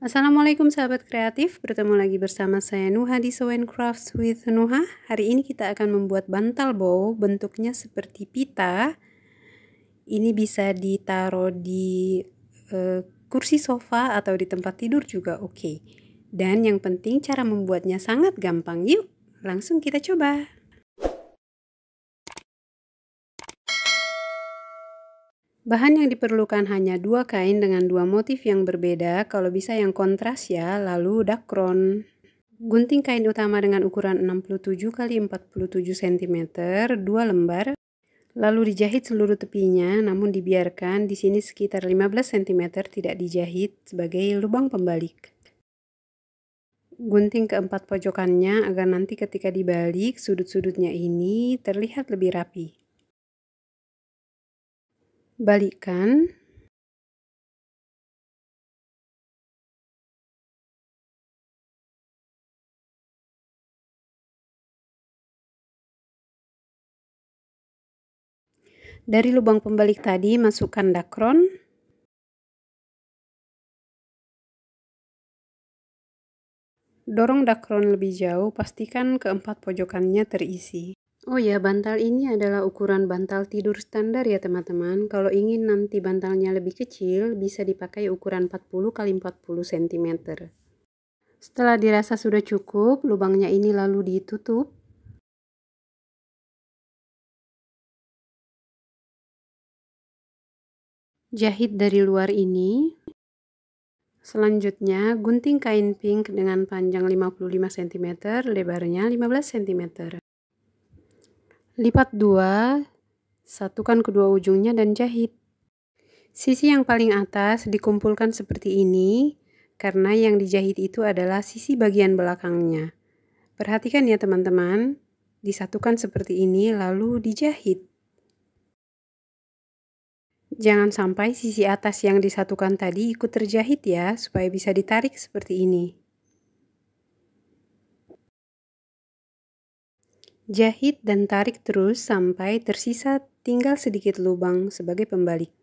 Assalamualaikum sahabat kreatif, bertemu lagi bersama saya Nuha di Sewen Crafts with Nuha. Hari ini kita akan membuat bantal bow, bentuknya seperti pita. Ini bisa ditaruh di e, kursi sofa atau di tempat tidur juga oke. Okay. Dan yang penting cara membuatnya sangat gampang. Yuk, langsung kita coba. Bahan yang diperlukan hanya dua kain dengan dua motif yang berbeda, kalau bisa yang kontras ya, lalu dakron. Gunting kain utama dengan ukuran 67 x 47 cm, dua lembar, lalu dijahit seluruh tepinya, namun dibiarkan di sini sekitar 15 cm tidak dijahit sebagai lubang pembalik. Gunting keempat pojokannya agar nanti ketika dibalik sudut-sudutnya ini terlihat lebih rapi balikkan Dari lubang pembalik tadi masukkan dakron. Dorong dakron lebih jauh, pastikan keempat pojokannya terisi. Oh ya, bantal ini adalah ukuran bantal tidur standar ya teman-teman. Kalau ingin nanti bantalnya lebih kecil, bisa dipakai ukuran 40 x 40 cm. Setelah dirasa sudah cukup, lubangnya ini lalu ditutup. Jahit dari luar ini. Selanjutnya, gunting kain pink dengan panjang 55 cm, lebarnya 15 cm. Lipat dua, satukan kedua ujungnya dan jahit. Sisi yang paling atas dikumpulkan seperti ini karena yang dijahit itu adalah sisi bagian belakangnya. Perhatikan ya teman-teman, disatukan seperti ini lalu dijahit. Jangan sampai sisi atas yang disatukan tadi ikut terjahit ya, supaya bisa ditarik seperti ini. Jahit dan tarik terus sampai tersisa tinggal sedikit lubang sebagai pembalik.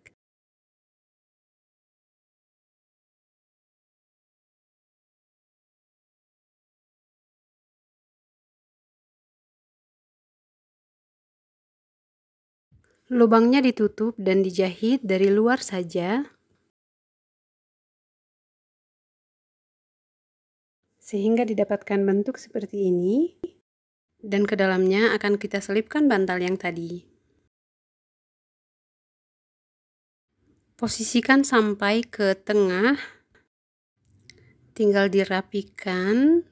Lubangnya ditutup dan dijahit dari luar saja sehingga didapatkan bentuk seperti ini dan ke dalamnya akan kita selipkan bantal yang tadi. Posisikan sampai ke tengah, tinggal dirapikan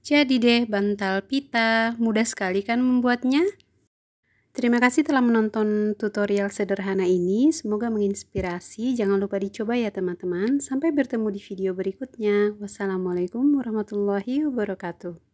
Jadi deh bantal pita, mudah sekali kan membuatnya? Terima kasih telah menonton tutorial sederhana ini. Semoga menginspirasi. Jangan lupa dicoba ya teman-teman. Sampai bertemu di video berikutnya. Wassalamualaikum warahmatullahi wabarakatuh.